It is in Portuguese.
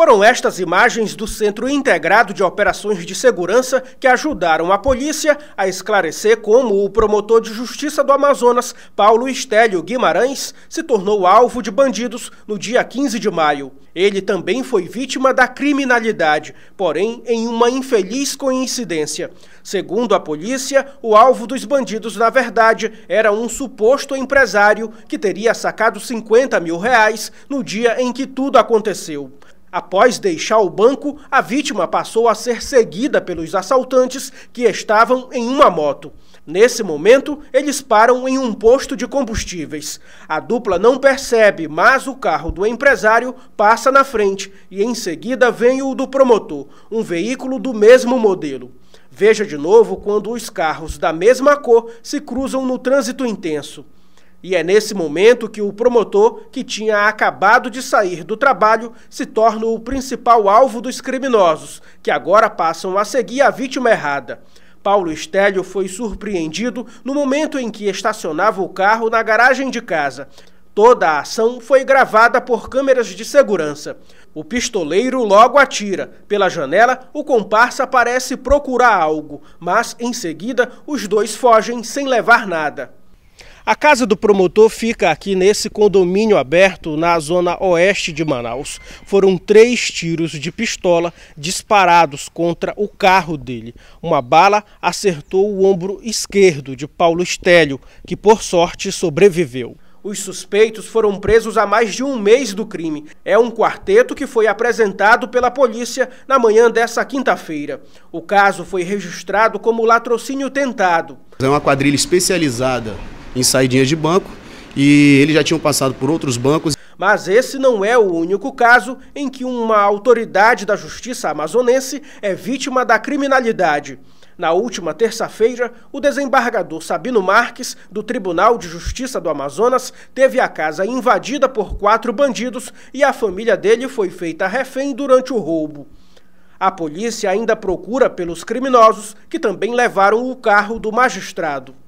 Foram estas imagens do Centro Integrado de Operações de Segurança que ajudaram a polícia a esclarecer como o promotor de justiça do Amazonas, Paulo Estélio Guimarães, se tornou alvo de bandidos no dia 15 de maio. Ele também foi vítima da criminalidade, porém em uma infeliz coincidência. Segundo a polícia, o alvo dos bandidos, na verdade, era um suposto empresário que teria sacado 50 mil reais no dia em que tudo aconteceu. Após deixar o banco, a vítima passou a ser seguida pelos assaltantes que estavam em uma moto. Nesse momento, eles param em um posto de combustíveis. A dupla não percebe, mas o carro do empresário passa na frente e em seguida vem o do promotor, um veículo do mesmo modelo. Veja de novo quando os carros da mesma cor se cruzam no trânsito intenso. E é nesse momento que o promotor, que tinha acabado de sair do trabalho, se torna o principal alvo dos criminosos, que agora passam a seguir a vítima errada. Paulo Estélio foi surpreendido no momento em que estacionava o carro na garagem de casa. Toda a ação foi gravada por câmeras de segurança. O pistoleiro logo atira. Pela janela, o comparsa parece procurar algo, mas em seguida os dois fogem sem levar nada. A casa do promotor fica aqui nesse condomínio aberto na zona oeste de Manaus. Foram três tiros de pistola disparados contra o carro dele. Uma bala acertou o ombro esquerdo de Paulo Estélio, que por sorte sobreviveu. Os suspeitos foram presos há mais de um mês do crime. É um quarteto que foi apresentado pela polícia na manhã dessa quinta-feira. O caso foi registrado como latrocínio tentado. É uma quadrilha especializada em saidinhas de banco e eles já tinham passado por outros bancos. Mas esse não é o único caso em que uma autoridade da justiça amazonense é vítima da criminalidade. Na última terça-feira, o desembargador Sabino Marques, do Tribunal de Justiça do Amazonas, teve a casa invadida por quatro bandidos e a família dele foi feita refém durante o roubo. A polícia ainda procura pelos criminosos, que também levaram o carro do magistrado.